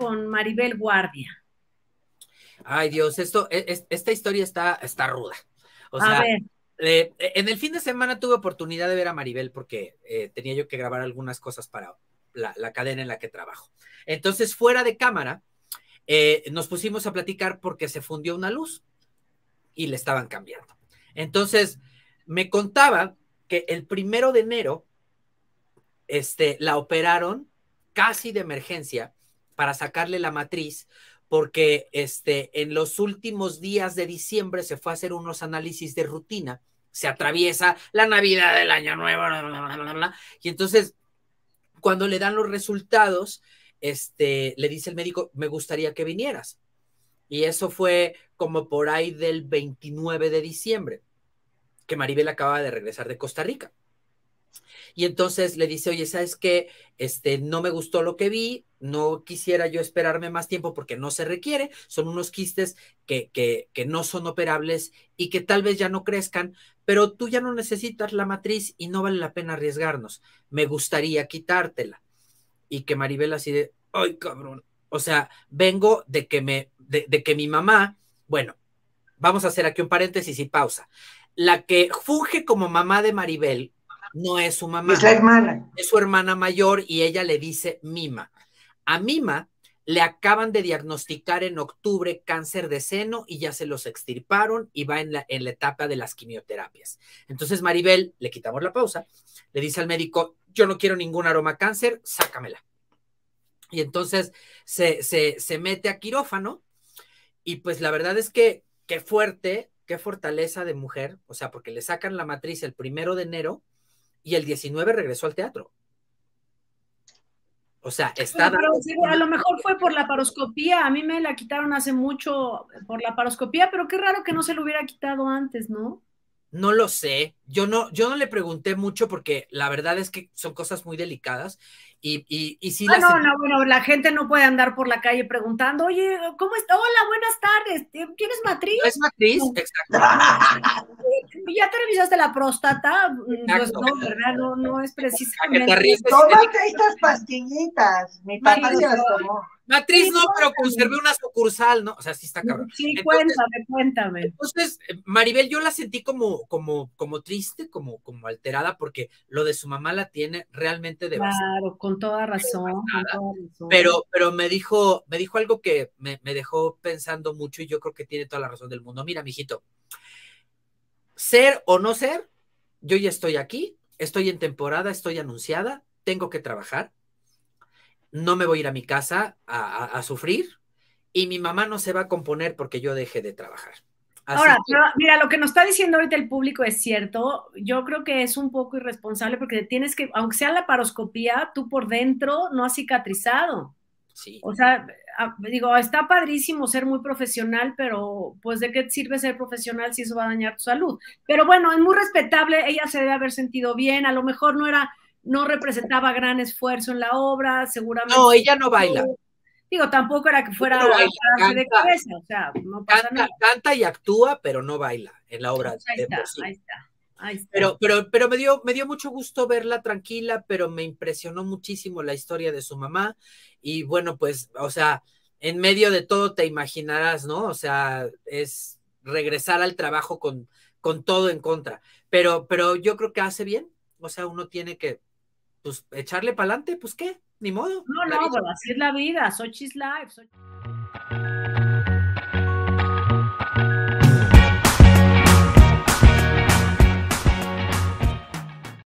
con Maribel Guardia. Ay Dios, esto, e, esta historia está, está ruda. O sea, e, en el fin de semana tuve oportunidad de ver a Maribel porque eh, tenía yo que grabar algunas cosas para la, cadena en la que trabajo. Entonces, fuera de cámara, eh, nos pusimos a platicar porque se fundió una luz y le estaban cambiando. Entonces, me contaba que el primero de enero, este, la operaron casi de emergencia para sacarle la matriz, porque este, en los últimos días de diciembre se fue a hacer unos análisis de rutina, se atraviesa la Navidad del Año Nuevo, bla, bla, bla, y entonces cuando le dan los resultados, este, le dice el médico, me gustaría que vinieras. Y eso fue como por ahí del 29 de diciembre, que Maribel acaba de regresar de Costa Rica. Y entonces le dice, oye, ¿sabes qué? Este, no me gustó lo que vi, no quisiera yo esperarme más tiempo porque no se requiere, son unos quistes que, que, no son operables y que tal vez ya no crezcan, pero tú ya no necesitas la matriz y no vale la pena arriesgarnos. Me gustaría quitártela. Y que Maribel así de, ay cabrón, o sea, vengo de que, me, de, que mi mamá, bueno, vamos a hacer aquí un paréntesis y pausa. La que funge como mamá de Maribel no es su mamá. Es la hermana. Es su hermana mayor y ella le dice mima. A Mima le acaban de diagnosticar en octubre cáncer de seno y ya se los extirparon y va en la, en la etapa de las quimioterapias. Entonces Maribel, le quitamos la pausa, le dice al médico, yo no quiero ningún aroma cáncer, sácamela. Y entonces se, se, se mete a quirófano y pues la verdad es que qué fuerte, qué fortaleza de mujer, o sea, porque le sacan la matriz el primero de enero y el 19 regresó al teatro. O sea, está... a lo mejor fue por la paroscopía, a mí me la quitaron hace mucho por la paroscopía, pero qué raro que no se lo hubiera quitado antes, ¿no? No lo sé, yo no, yo no le pregunté mucho porque la verdad es que son cosas muy delicadas y, y, y ah, no, no, bueno, la gente no puede andar por la calle preguntando, oye, ¿cómo está? Hola, buenas tardes, ¿Quién es matriz? ¿Es matriz? Exacto ya te revisaste la próstata, mm, pues no, ¿verdad? No, no es precisamente. Tómate estas pastillitas, mi papá se las tomó. Matriz no, pero conservé una sucursal, ¿no? O sea, sí está cabrón. Sí, cuéntame, cuéntame. Entonces, eh, Maribel, yo la sentí como, como, como triste, como, como alterada, porque lo de su mamá la tiene realmente base. Claro, con toda razón, con toda razón. Pero, pero me dijo, me dijo algo que me, me dejó pensando mucho y yo creo que tiene toda la razón del mundo. Mira, mijito, ser o no ser, yo ya estoy aquí, estoy en temporada, estoy anunciada, tengo que trabajar, no me voy a ir a mi casa a, sufrir y mi mamá no se va a componer porque yo deje de trabajar. Ahora, mira, lo que nos está diciendo ahorita el público es cierto. Yo creo que es un poco irresponsable porque tienes que, aunque sea la paroscopía, tú por dentro no has cicatrizado. Sí. O sea, Ah, digo, está padrísimo ser muy profesional, pero pues de qué sirve ser profesional si eso va a dañar tu salud. Pero bueno, es muy respetable, ella se debe haber sentido bien, a lo mejor no era, no representaba gran esfuerzo en la obra, seguramente. No, ella no baila. Digo, tampoco era que fuera canta, de cabeza, o sea, no pasa nada. Canta y actúa, pero no baila en la obra. Pues, de ahí está. Pero, pero, pero me dio, me dio mucho gusto verla tranquila, pero me impresionó muchísimo la historia de su mamá. Y bueno, pues, o sea, en medio de todo te imaginarás, ¿no? O sea, es regresar al trabajo con, con todo en contra. Pero, pero yo creo que hace bien. O sea, uno tiene que, pues, echarle para adelante, pues qué, ni modo. No, no, pues, así es la vida, Sochi's Life.